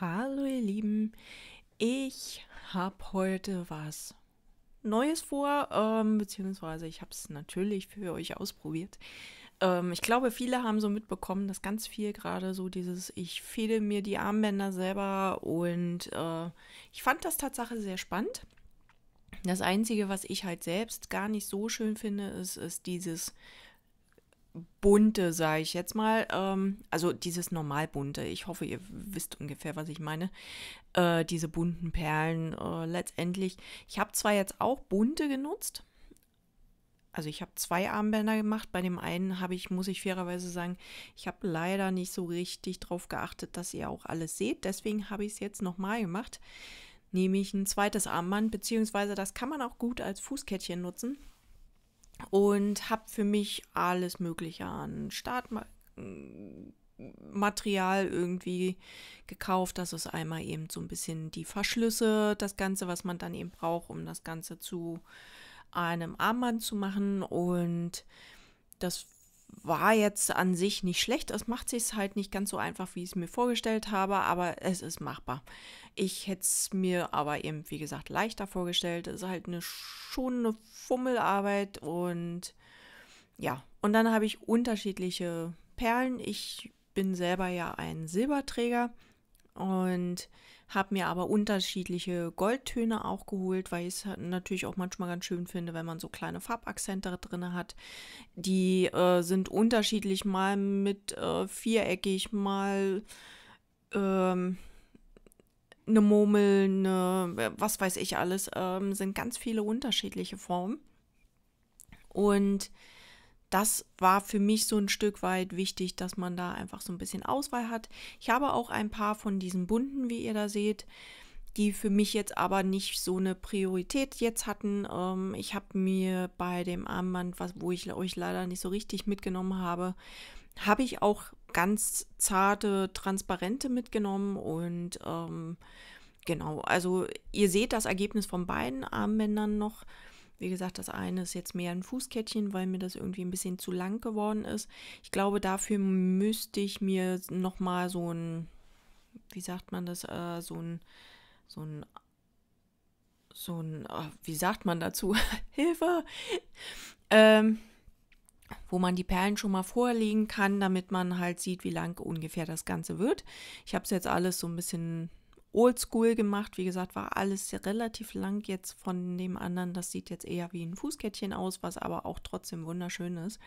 Hallo ihr Lieben, ich habe heute was Neues vor, ähm, beziehungsweise ich habe es natürlich für euch ausprobiert. Ähm, ich glaube, viele haben so mitbekommen, dass ganz viel gerade so dieses, ich fädel mir die Armbänder selber und äh, ich fand das Tatsache sehr spannend. Das Einzige, was ich halt selbst gar nicht so schön finde, ist, ist dieses bunte, sage ich jetzt mal, ähm, also dieses normal bunte, ich hoffe, ihr wisst ungefähr, was ich meine, äh, diese bunten Perlen äh, letztendlich. Ich habe zwar jetzt auch bunte genutzt, also ich habe zwei Armbänder gemacht. Bei dem einen habe ich, muss ich fairerweise sagen, ich habe leider nicht so richtig darauf geachtet, dass ihr auch alles seht. Deswegen habe ich es jetzt nochmal gemacht. Nehme ich ein zweites Armband, beziehungsweise das kann man auch gut als Fußkettchen nutzen und habe für mich alles Mögliche an Startmaterial irgendwie gekauft. Das ist einmal eben so ein bisschen die Verschlüsse, das Ganze, was man dann eben braucht, um das Ganze zu einem Armband zu machen. Und das war jetzt an sich nicht schlecht. Es macht sich halt nicht ganz so einfach, wie ich es mir vorgestellt habe, aber es ist machbar. Ich hätte es mir aber eben, wie gesagt, leichter vorgestellt. Es ist halt eine schon eine Fummelarbeit und ja. Und dann habe ich unterschiedliche Perlen. Ich bin selber ja ein Silberträger und habe mir aber unterschiedliche Goldtöne auch geholt, weil ich es halt natürlich auch manchmal ganz schön finde, wenn man so kleine Farbakzente drin hat. Die äh, sind unterschiedlich, mal mit äh, viereckig, mal ähm, eine Murmel, eine, was weiß ich alles, ähm, sind ganz viele unterschiedliche Formen. Und das war für mich so ein Stück weit wichtig, dass man da einfach so ein bisschen Auswahl hat. Ich habe auch ein paar von diesen bunten, wie ihr da seht, die für mich jetzt aber nicht so eine Priorität jetzt hatten. Ähm, ich habe mir bei dem Armband, was, wo ich euch leider nicht so richtig mitgenommen habe, habe ich auch ganz zarte, transparente mitgenommen und ähm, genau, also ihr seht das Ergebnis von beiden Armbändern noch. Wie gesagt, das eine ist jetzt mehr ein Fußkettchen, weil mir das irgendwie ein bisschen zu lang geworden ist. Ich glaube, dafür müsste ich mir nochmal so ein, wie sagt man das, äh, so ein, so ein, so ein, oh, wie sagt man dazu? Hilfe! Ähm, wo man die Perlen schon mal vorlegen kann, damit man halt sieht, wie lang ungefähr das Ganze wird. Ich habe es jetzt alles so ein bisschen oldschool gemacht. Wie gesagt, war alles relativ lang jetzt von dem anderen. Das sieht jetzt eher wie ein Fußkettchen aus, was aber auch trotzdem wunderschön ist.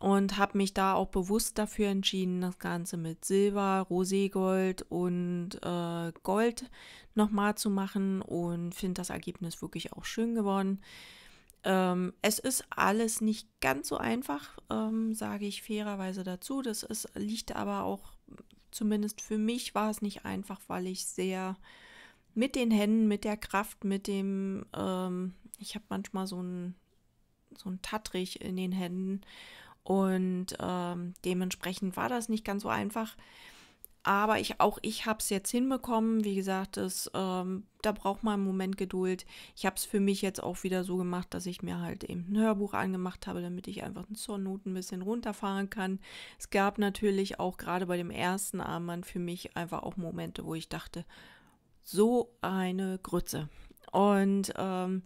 Und habe mich da auch bewusst dafür entschieden, das Ganze mit Silber, Roségold und äh, Gold nochmal zu machen und finde das Ergebnis wirklich auch schön geworden. Ähm, es ist alles nicht ganz so einfach, ähm, sage ich fairerweise dazu. Das ist, liegt aber auch Zumindest für mich war es nicht einfach, weil ich sehr mit den Händen, mit der Kraft, mit dem, ähm, ich habe manchmal so ein, so ein Tattrich in den Händen und ähm, dementsprechend war das nicht ganz so einfach. Aber ich, auch ich habe es jetzt hinbekommen. Wie gesagt, das, ähm, da braucht man einen Moment Geduld. Ich habe es für mich jetzt auch wieder so gemacht, dass ich mir halt eben ein Hörbuch angemacht habe, damit ich einfach zur Not ein bisschen runterfahren kann. Es gab natürlich auch gerade bei dem ersten Armband für mich einfach auch Momente, wo ich dachte, so eine Grütze. Und ähm,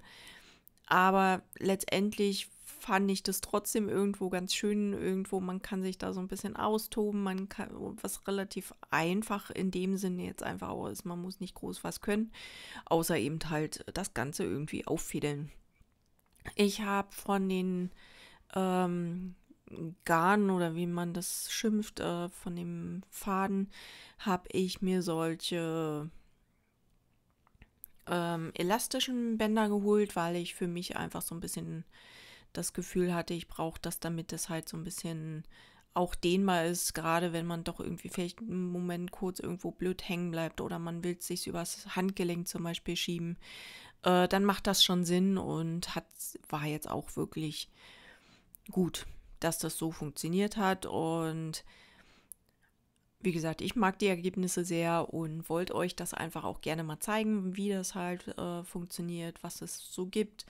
aber letztendlich fand ich das trotzdem irgendwo ganz schön. Irgendwo, man kann sich da so ein bisschen austoben, man kann was relativ einfach in dem Sinne jetzt einfach auch ist. Man muss nicht groß was können, außer eben halt das Ganze irgendwie auffädeln. Ich habe von den ähm, Garn oder wie man das schimpft, äh, von dem Faden, habe ich mir solche ähm, elastischen Bänder geholt, weil ich für mich einfach so ein bisschen das Gefühl hatte, ich brauche das, damit das halt so ein bisschen auch dehnbar ist, gerade wenn man doch irgendwie vielleicht einen Moment kurz irgendwo blöd hängen bleibt oder man will es sich übers Handgelenk zum Beispiel schieben, äh, dann macht das schon Sinn und hat, war jetzt auch wirklich gut, dass das so funktioniert hat. Und wie gesagt, ich mag die Ergebnisse sehr und wollte euch das einfach auch gerne mal zeigen, wie das halt äh, funktioniert, was es so gibt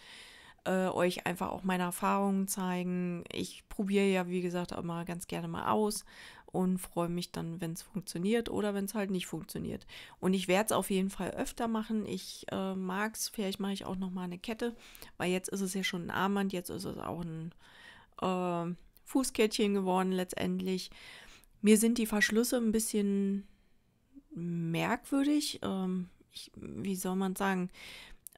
äh, euch einfach auch meine Erfahrungen zeigen. Ich probiere ja, wie gesagt, auch mal ganz gerne mal aus und freue mich dann, wenn es funktioniert oder wenn es halt nicht funktioniert. Und ich werde es auf jeden Fall öfter machen. Ich äh, mag es, vielleicht mache ich auch nochmal eine Kette, weil jetzt ist es ja schon ein Armband, jetzt ist es auch ein äh, Fußkettchen geworden letztendlich. Mir sind die Verschlüsse ein bisschen merkwürdig. Ähm, ich, wie soll man sagen?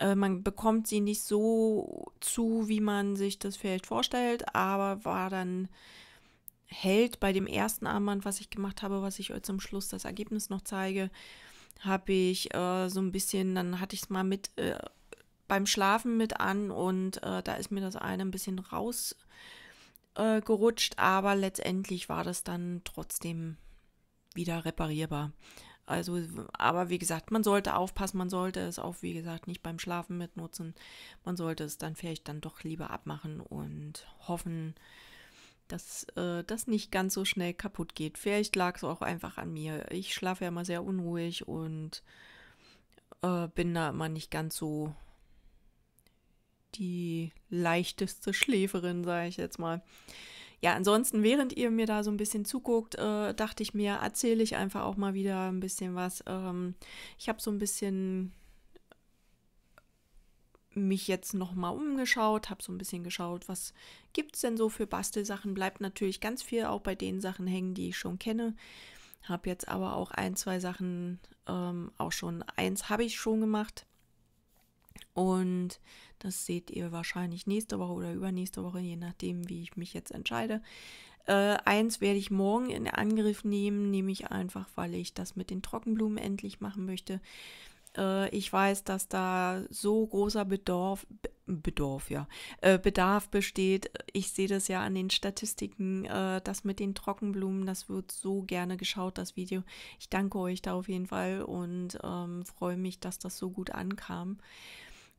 Äh, man bekommt sie nicht so zu, wie man sich das vielleicht vorstellt, aber war dann Held bei dem ersten Armband, was ich gemacht habe, was ich euch zum Schluss das Ergebnis noch zeige, habe ich äh, so ein bisschen, dann hatte ich es mal mit äh, beim Schlafen mit an und äh, da ist mir das eine ein bisschen rausgerutscht, äh, gerutscht, aber letztendlich war das dann trotzdem wieder reparierbar. Also, aber wie gesagt, man sollte aufpassen, man sollte es auch, wie gesagt, nicht beim Schlafen mitnutzen. Man sollte es dann vielleicht dann doch lieber abmachen und hoffen, dass äh, das nicht ganz so schnell kaputt geht. Vielleicht lag es auch einfach an mir. Ich schlafe ja immer sehr unruhig und äh, bin da immer nicht ganz so die leichteste Schläferin, sage ich jetzt mal ja, ansonsten, während ihr mir da so ein bisschen zuguckt, äh, dachte ich mir, erzähle ich einfach auch mal wieder ein bisschen was. Ähm, ich habe so ein bisschen mich jetzt nochmal umgeschaut, habe so ein bisschen geschaut, was gibt es denn so für Bastelsachen. Bleibt natürlich ganz viel auch bei den Sachen hängen, die ich schon kenne. Habe jetzt aber auch ein, zwei Sachen ähm, auch schon. Eins habe ich schon gemacht. Und das seht ihr wahrscheinlich nächste Woche oder übernächste Woche, je nachdem, wie ich mich jetzt entscheide. Äh, eins werde ich morgen in Angriff nehmen, nehme ich einfach, weil ich das mit den Trockenblumen endlich machen möchte. Äh, ich weiß, dass da so großer Bedarf, Bedarf, ja, äh, Bedarf besteht. Ich sehe das ja an den Statistiken, äh, das mit den Trockenblumen, das wird so gerne geschaut, das Video. Ich danke euch da auf jeden Fall und ähm, freue mich, dass das so gut ankam.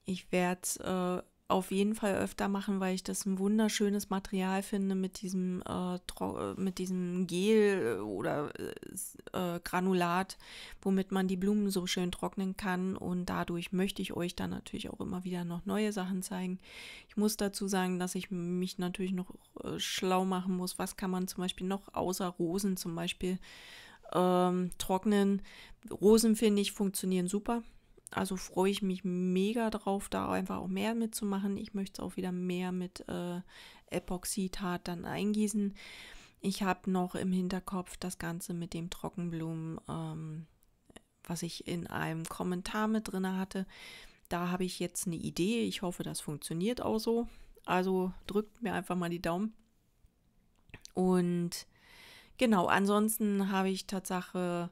Ich werde äh, auf jeden Fall öfter machen, weil ich das ein wunderschönes Material finde mit diesem, äh, äh mit diesem Gel äh, oder äh, äh, Granulat, womit man die Blumen so schön trocknen kann. Und dadurch möchte ich euch dann natürlich auch immer wieder noch neue Sachen zeigen. Ich muss dazu sagen, dass ich mich natürlich noch äh, schlau machen muss. Was kann man zum Beispiel noch außer Rosen zum Beispiel ähm, trocknen? Rosen finde ich funktionieren super also freue ich mich mega drauf, da einfach auch mehr mitzumachen. Ich möchte es auch wieder mehr mit äh, Epoxidharz dann eingießen. Ich habe noch im Hinterkopf das Ganze mit dem Trockenblumen, ähm, was ich in einem Kommentar mit drin hatte. Da habe ich jetzt eine Idee. Ich hoffe, das funktioniert auch so. Also drückt mir einfach mal die Daumen. Und genau, ansonsten habe ich Tatsache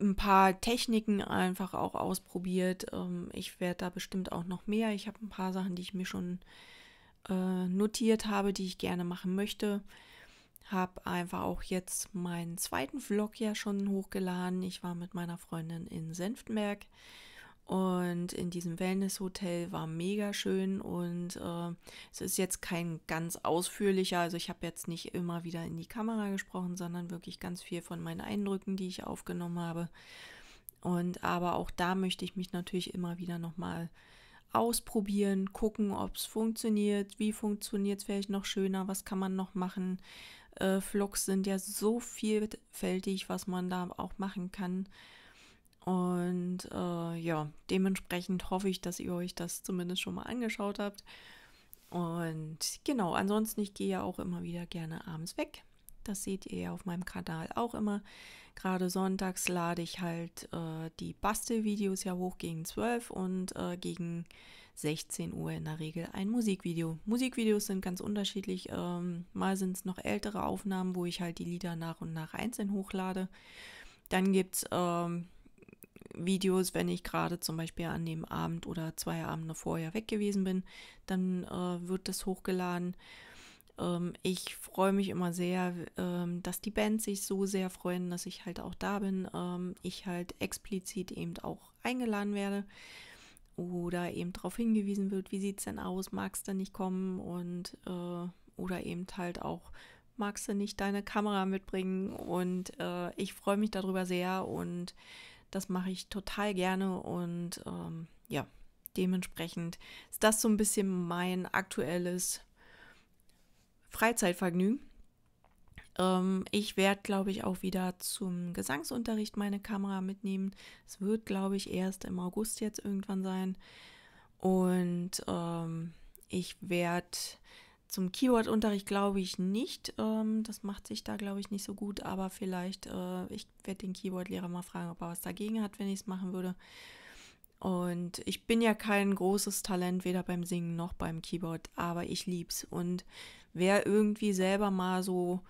ein paar Techniken einfach auch ausprobiert. Ähm, ich werde da bestimmt auch noch mehr. Ich habe ein paar Sachen, die ich mir schon äh, notiert habe, die ich gerne machen möchte. Habe einfach auch jetzt meinen zweiten Vlog ja schon hochgeladen. Ich war mit meiner Freundin in Senftenberg und in diesem Wellness-Hotel war mega schön und äh, es ist jetzt kein ganz ausführlicher, also ich habe jetzt nicht immer wieder in die Kamera gesprochen, sondern wirklich ganz viel von meinen Eindrücken, die ich aufgenommen habe. Und aber auch da möchte ich mich natürlich immer wieder nochmal ausprobieren, gucken, ob es funktioniert, wie funktioniert es vielleicht noch schöner, was kann man noch machen. Äh, Vlogs sind ja so vielfältig, was man da auch machen kann. Und äh, äh, ja, dementsprechend hoffe ich, dass ihr euch das zumindest schon mal angeschaut habt. Und genau, ansonsten, ich gehe ja auch immer wieder gerne abends weg. Das seht ihr ja auf meinem Kanal auch immer. Gerade sonntags lade ich halt äh, die Bastelvideos ja hoch gegen 12 und äh, gegen 16 Uhr in der Regel ein Musikvideo. Musikvideos sind ganz unterschiedlich. Ähm, mal sind es noch ältere Aufnahmen, wo ich halt die Lieder nach und nach einzeln hochlade. Dann gibt es ähm, Videos, wenn ich gerade zum Beispiel an dem Abend oder zwei Abende vorher weg gewesen bin, dann äh, wird das hochgeladen. Ähm, ich freue mich immer sehr, ähm, dass die Bands sich so sehr freuen, dass ich halt auch da bin. Ähm, ich halt explizit eben auch eingeladen werde oder eben darauf hingewiesen wird, wie sieht es denn aus, magst du nicht kommen und äh, oder eben halt auch magst du nicht deine Kamera mitbringen und äh, ich freue mich darüber sehr und das mache ich total gerne und ähm, ja, dementsprechend ist das so ein bisschen mein aktuelles Freizeitvergnügen. Ähm, ich werde, glaube ich, auch wieder zum Gesangsunterricht meine Kamera mitnehmen. Es wird, glaube ich, erst im August jetzt irgendwann sein. Und ähm, ich werde zum Keyword-Unterricht glaube ich nicht. Ähm, das macht sich da, glaube ich, nicht so gut. Aber vielleicht, äh, ich werde den Keyword-Lehrer mal fragen, ob er was dagegen hat, wenn ich es machen würde. Und ich bin ja kein großes Talent, weder beim Singen noch beim Keyboard, aber ich lieb's. Und wer irgendwie selber mal so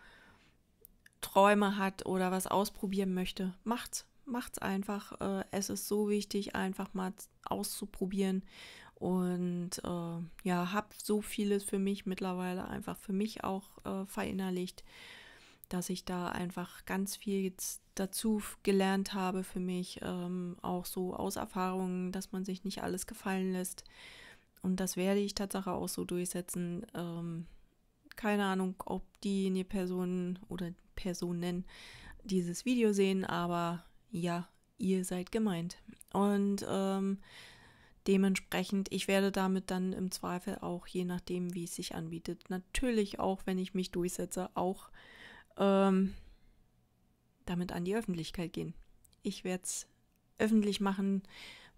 Träume hat oder was ausprobieren möchte, macht's. Macht's einfach. Äh, es ist so wichtig, einfach mal auszuprobieren und äh, ja, habe so vieles für mich mittlerweile einfach für mich auch äh, verinnerlicht, dass ich da einfach ganz viel jetzt dazu gelernt habe für mich, ähm, auch so aus Erfahrungen, dass man sich nicht alles gefallen lässt. Und das werde ich tatsächlich auch so durchsetzen. Ähm, keine Ahnung, ob diejenige Personen oder Personen dieses Video sehen, aber ja, ihr seid gemeint. Und ähm, Dementsprechend, ich werde damit dann im Zweifel auch, je nachdem, wie es sich anbietet, natürlich auch, wenn ich mich durchsetze, auch ähm, damit an die Öffentlichkeit gehen. Ich werde es öffentlich machen,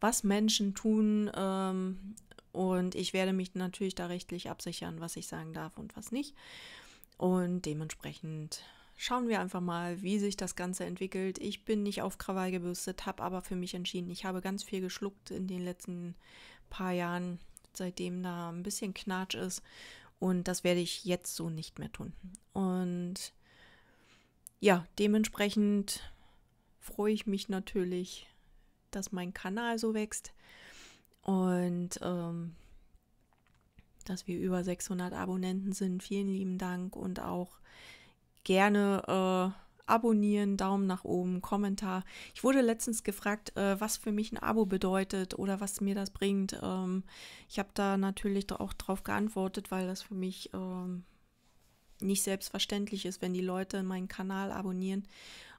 was Menschen tun ähm, und ich werde mich natürlich da rechtlich absichern, was ich sagen darf und was nicht. Und dementsprechend Schauen wir einfach mal, wie sich das Ganze entwickelt. Ich bin nicht auf Krawall gebürstet, habe aber für mich entschieden. Ich habe ganz viel geschluckt in den letzten paar Jahren, seitdem da ein bisschen Knatsch ist. Und das werde ich jetzt so nicht mehr tun. Und ja, dementsprechend freue ich mich natürlich, dass mein Kanal so wächst und ähm, dass wir über 600 Abonnenten sind. Vielen lieben Dank und auch gerne äh, abonnieren, Daumen nach oben, Kommentar. Ich wurde letztens gefragt, äh, was für mich ein Abo bedeutet oder was mir das bringt. Ähm, ich habe da natürlich auch drauf geantwortet, weil das für mich ähm, nicht selbstverständlich ist, wenn die Leute meinen Kanal abonnieren.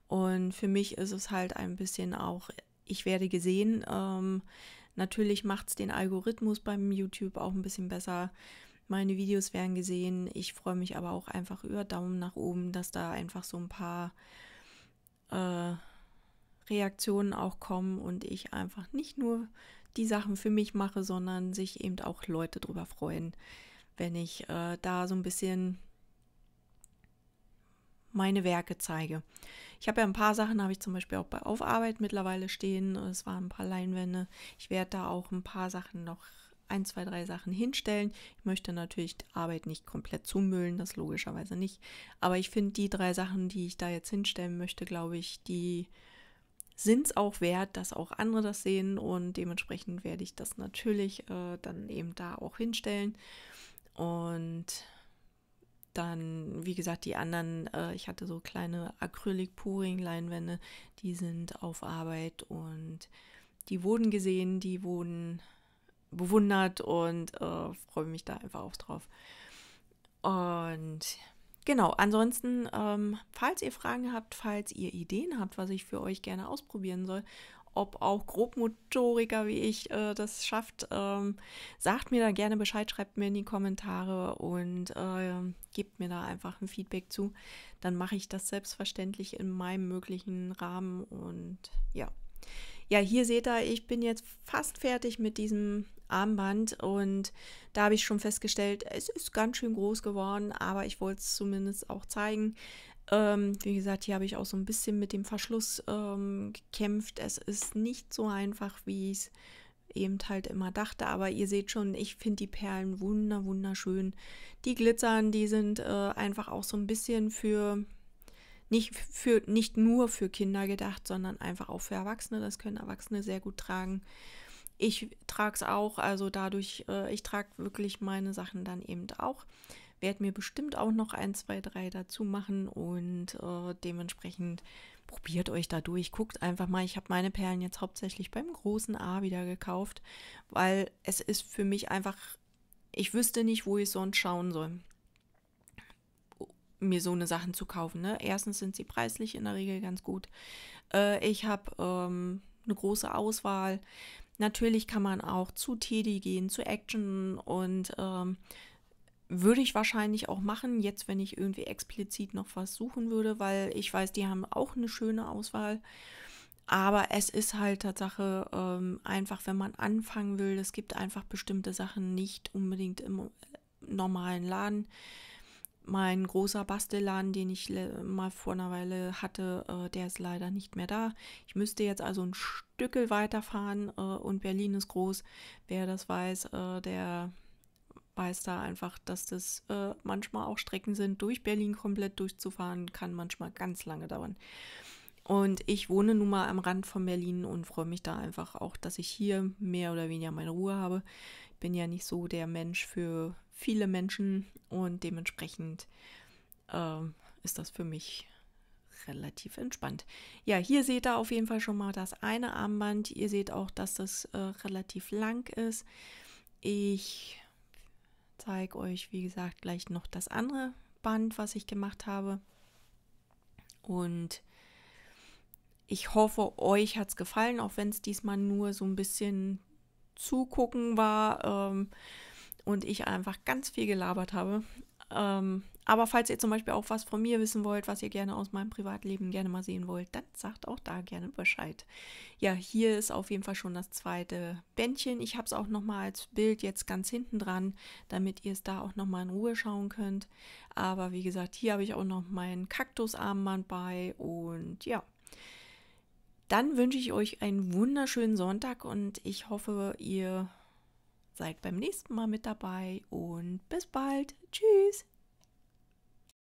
Und für mich ist es halt ein bisschen auch, ich werde gesehen. Ähm, natürlich macht es den Algorithmus beim YouTube auch ein bisschen besser. Meine Videos werden gesehen. Ich freue mich aber auch einfach über Daumen nach oben, dass da einfach so ein paar äh, Reaktionen auch kommen und ich einfach nicht nur die Sachen für mich mache, sondern sich eben auch Leute darüber freuen, wenn ich äh, da so ein bisschen meine Werke zeige. Ich habe ja ein paar Sachen, habe ich zum Beispiel auch bei Aufarbeit mittlerweile stehen. Es waren ein paar Leinwände. Ich werde da auch ein paar Sachen noch ein, zwei, drei Sachen hinstellen. Ich möchte natürlich die Arbeit nicht komplett zumüllen, das logischerweise nicht. Aber ich finde die drei Sachen, die ich da jetzt hinstellen möchte, glaube ich, die sind es auch wert, dass auch andere das sehen und dementsprechend werde ich das natürlich äh, dann eben da auch hinstellen. Und dann, wie gesagt, die anderen, äh, ich hatte so kleine acrylic puring leinwände die sind auf Arbeit und die wurden gesehen, die wurden bewundert und äh, freue mich da einfach auch drauf. Und genau, ansonsten, ähm, falls ihr Fragen habt, falls ihr Ideen habt, was ich für euch gerne ausprobieren soll, ob auch Grobmotoriker wie ich äh, das schafft, ähm, sagt mir da gerne Bescheid, schreibt mir in die Kommentare und äh, gebt mir da einfach ein Feedback zu. Dann mache ich das selbstverständlich in meinem möglichen Rahmen und ja ja, hier seht ihr, ich bin jetzt fast fertig mit diesem Armband und da habe ich schon festgestellt, es ist ganz schön groß geworden, aber ich wollte es zumindest auch zeigen. Ähm, wie gesagt, hier habe ich auch so ein bisschen mit dem Verschluss ähm, gekämpft. Es ist nicht so einfach, wie ich es eben halt immer dachte, aber ihr seht schon, ich finde die Perlen wunder, wunderschön. Die glitzern, die sind äh, einfach auch so ein bisschen für nicht, für, nicht nur für Kinder gedacht, sondern einfach auch für Erwachsene. Das können Erwachsene sehr gut tragen. Ich trage es auch, also dadurch, äh, ich trage wirklich meine Sachen dann eben auch. Werde mir bestimmt auch noch ein, zwei, drei dazu machen und äh, dementsprechend probiert euch da durch. Guckt einfach mal, ich habe meine Perlen jetzt hauptsächlich beim großen A wieder gekauft, weil es ist für mich einfach, ich wüsste nicht, wo ich sonst schauen soll mir so eine Sachen zu kaufen. Ne? Erstens sind sie preislich in der Regel ganz gut. Äh, ich habe ähm, eine große Auswahl. Natürlich kann man auch zu Teddy gehen, zu Action und ähm, würde ich wahrscheinlich auch machen, jetzt wenn ich irgendwie explizit noch was suchen würde, weil ich weiß, die haben auch eine schöne Auswahl. Aber es ist halt Tatsache ähm, einfach, wenn man anfangen will, es gibt einfach bestimmte Sachen nicht unbedingt im äh, normalen Laden. Mein großer Bastelladen, den ich mal vor einer Weile hatte, äh, der ist leider nicht mehr da. Ich müsste jetzt also ein Stückel weiterfahren äh, und Berlin ist groß. Wer das weiß, äh, der weiß da einfach, dass das äh, manchmal auch Strecken sind. Durch Berlin komplett durchzufahren kann manchmal ganz lange dauern. Und ich wohne nun mal am Rand von Berlin und freue mich da einfach auch, dass ich hier mehr oder weniger meine Ruhe habe. Ich bin ja nicht so der Mensch für viele Menschen und dementsprechend äh, ist das für mich relativ entspannt. Ja, hier seht ihr auf jeden Fall schon mal das eine Armband. Ihr seht auch, dass das äh, relativ lang ist. Ich zeige euch, wie gesagt, gleich noch das andere Band, was ich gemacht habe. Und ich hoffe, euch hat es gefallen, auch wenn es diesmal nur so ein bisschen zugucken war. Ähm, und ich einfach ganz viel gelabert habe. Ähm, aber falls ihr zum Beispiel auch was von mir wissen wollt, was ihr gerne aus meinem Privatleben gerne mal sehen wollt, dann sagt auch da gerne Bescheid. Ja, hier ist auf jeden Fall schon das zweite Bändchen. Ich habe es auch nochmal als Bild jetzt ganz hinten dran, damit ihr es da auch nochmal in Ruhe schauen könnt. Aber wie gesagt, hier habe ich auch noch meinen Kaktusarmband bei und ja. Dann wünsche ich euch einen wunderschönen Sonntag und ich hoffe, ihr Seid beim nächsten Mal mit dabei und bis bald. Tschüss.